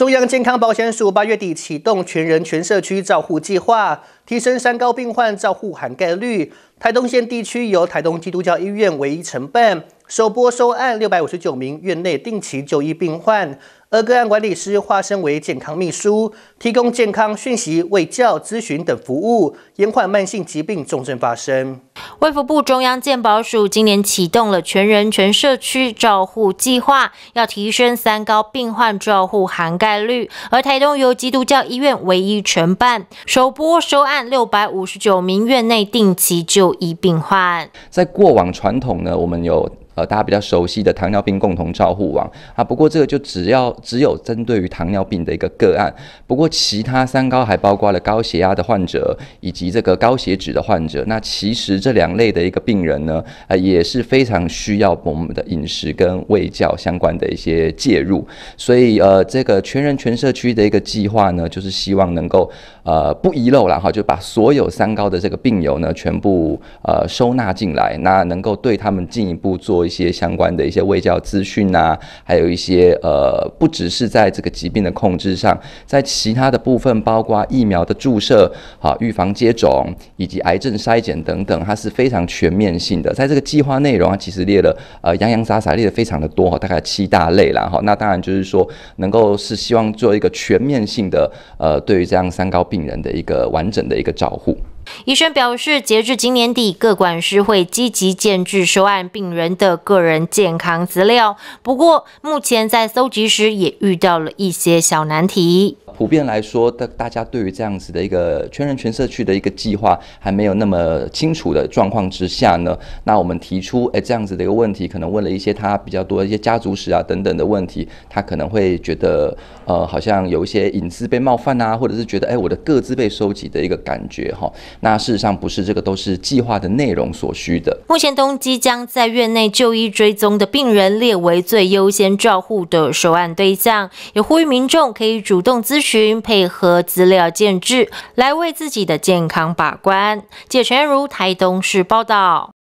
中央健康保险署八月底启动全人全社区照护计划，提升三高病患照护涵盖率。台东县地区由台东基督教医院唯一承办，首波收案六百五十九名，院内定期就医病患。而个案管理师化身为健康秘书，提供健康讯息、卫教咨询等服务，延缓慢性疾病重症发生。卫福部中央健保署今年启动了全人全社区照护计划，要提升三高病患照护涵盖率。而台东由基督教医院唯一承办，首波收案六百五十九名院内定期就医病患。在过往传统呢，我们有。呃，大家比较熟悉的糖尿病共同照护网啊，不过这个就只要只有针对于糖尿病的一个个案，不过其他三高还包括了高血压的患者以及这个高血脂的患者。那其实这两类的一个病人呢，呃，也是非常需要我们的饮食跟卫教相关的一些介入。所以呃，这个全人全社区的一个计划呢，就是希望能够呃不遗漏了哈，就把所有三高的这个病友呢全部呃收纳进来，那能够对他们进一步做。一些相关的一些卫教资讯啊，还有一些呃，不只是在这个疾病的控制上，在其他的部分，包括疫苗的注射啊、预防接种以及癌症筛检等等，它是非常全面性的。在这个计划内容它其实列了呃，洋洋洒洒列得非常的多，大概七大类了哈。那当然就是说，能够是希望做一个全面性的呃，对于这样三高病人的一个完整的一个照护。医生表示，截至今年底，各管师会积极建置收案病人的个人健康资料。不过，目前在搜集时也遇到了一些小难题。普遍来说，大大家对于这样子的一个全人全社区的一个计划还没有那么清楚的状况之下呢，那我们提出，哎，这样子的一个问题，可能问了一些他比较多一些家族史啊等等的问题，他可能会觉得，呃，好像有一些隐私被冒犯啊，或者是觉得，哎，我的各自被收集的一个感觉哈。那事实上不是，这个都是计划的内容所需的。目前，东即将在院内就医追踪的病人列为最优先照护的首案对象，也呼吁民众可以主动咨询。群配合资料建制来为自己的健康把关。解权如台东市报道。